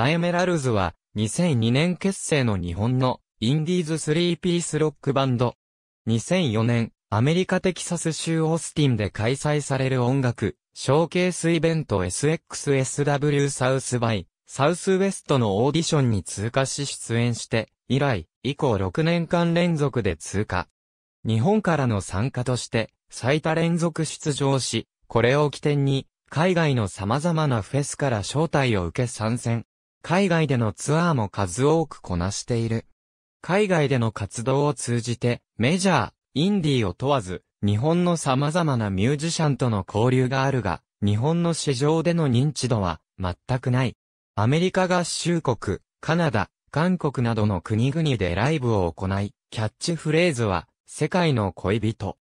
ザ・エメラルズは、2002年結成の日本の、インディーズ3ピースロックバンド。2004年、アメリカテキサス州オースティンで開催される音楽、ショーケースイベント SXSW サウスバイ、サウスウェストのオーディションに通過し出演して、以来、以降6年間連続で通過。日本からの参加として、最多連続出場し、これを起点に、海外の様々なフェスから招待を受け参戦。海外でのツアーも数多くこなしている。海外での活動を通じて、メジャー、インディーを問わず、日本の様々なミュージシャンとの交流があるが、日本の市場での認知度は全くない。アメリカ合衆国、カナダ、韓国などの国々でライブを行い、キャッチフレーズは、世界の恋人。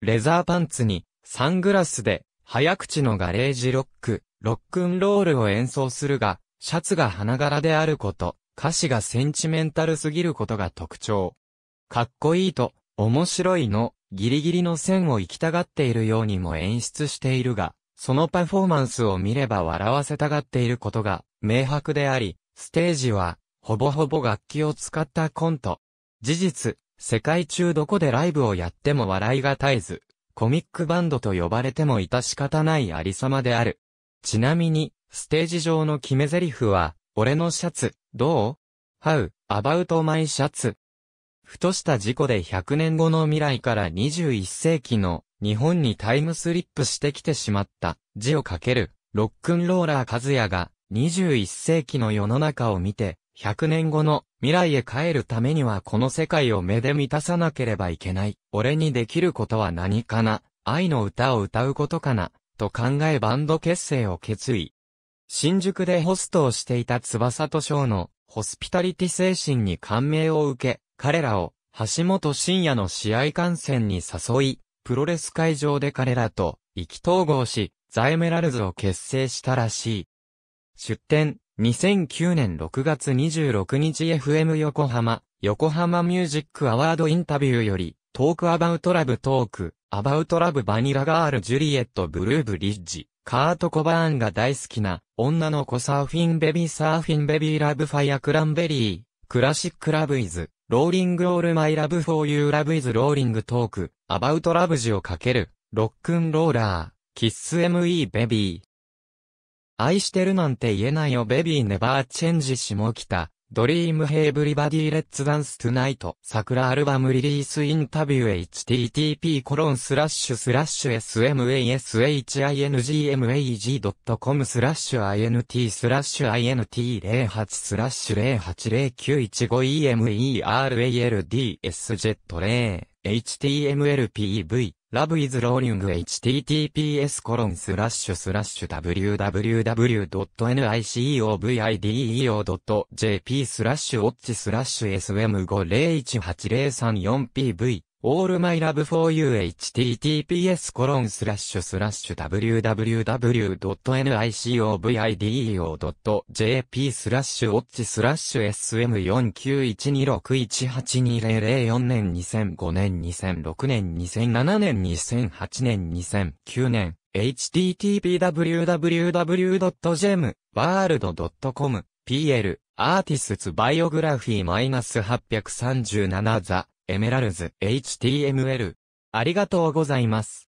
レザーパンツに、サングラスで、早口のガレージロック、ロックンロールを演奏するが、シャツが花柄であること、歌詞がセンチメンタルすぎることが特徴。かっこいいと、面白いの、ギリギリの線を行きたがっているようにも演出しているが、そのパフォーマンスを見れば笑わせたがっていることが明白であり、ステージは、ほぼほぼ楽器を使ったコント。事実、世界中どこでライブをやっても笑いが絶えず、コミックバンドと呼ばれても致し方ないありさまである。ちなみに、ステージ上の決め台詞は、俺のシャツ、どう ?How, about my シャツ。ふとした事故で100年後の未来から21世紀の日本にタイムスリップしてきてしまった字を書けるロックンローラー和也が21世紀の世の中を見て100年後の未来へ帰るためにはこの世界を目で満たさなければいけない。俺にできることは何かな愛の歌を歌うことかなと考えバンド結成を決意。新宿でホストをしていた翼と翔のホスピタリティ精神に感銘を受け、彼らを橋本深夜の試合観戦に誘い、プロレス会場で彼らと意気統合し、ザエメラルズを結成したらしい。出展、2009年6月26日 FM 横浜、横浜ミュージックアワードインタビューより、トークアバウトラブトーク、アバウトラブバニラガールジュリエットブルーブリッジ、カート・コバーンが大好きな、女の子サーフィンベビーサーフィンベビーラブファイアクランベリー、クラシックラブイズ、ローリングオールマイラブフォーユーラブイズローリングトーク、アバウトラブジをかける、ロックンローラー、キッス ME ベビー。愛してるなんて言えないよベビーネバーチェンジ下北、ドリームヘイブリバディレッツダンストゥナイト桜アルバムリリースインタビュー http コロンスラッシュスラッシュ smashingmag.com スラッシュ int スラッシュ int08 スラッシュ08091 5 e m e r a l d s z 0 h t m l p v Love is Rolling https コロンスラッシュスラッシュ www.nicovideo.jp スラッシュ w a t c スラッシュ sm501803 4pv all my love for you https w w w n i c o b i d e o j p w a t c h SM49126182004 年2005年2006年2007年2008年2009年 http://www.gemworld.com pl artists b i o g r a p h y -837 ザエメラルズ HTML。ありがとうございます。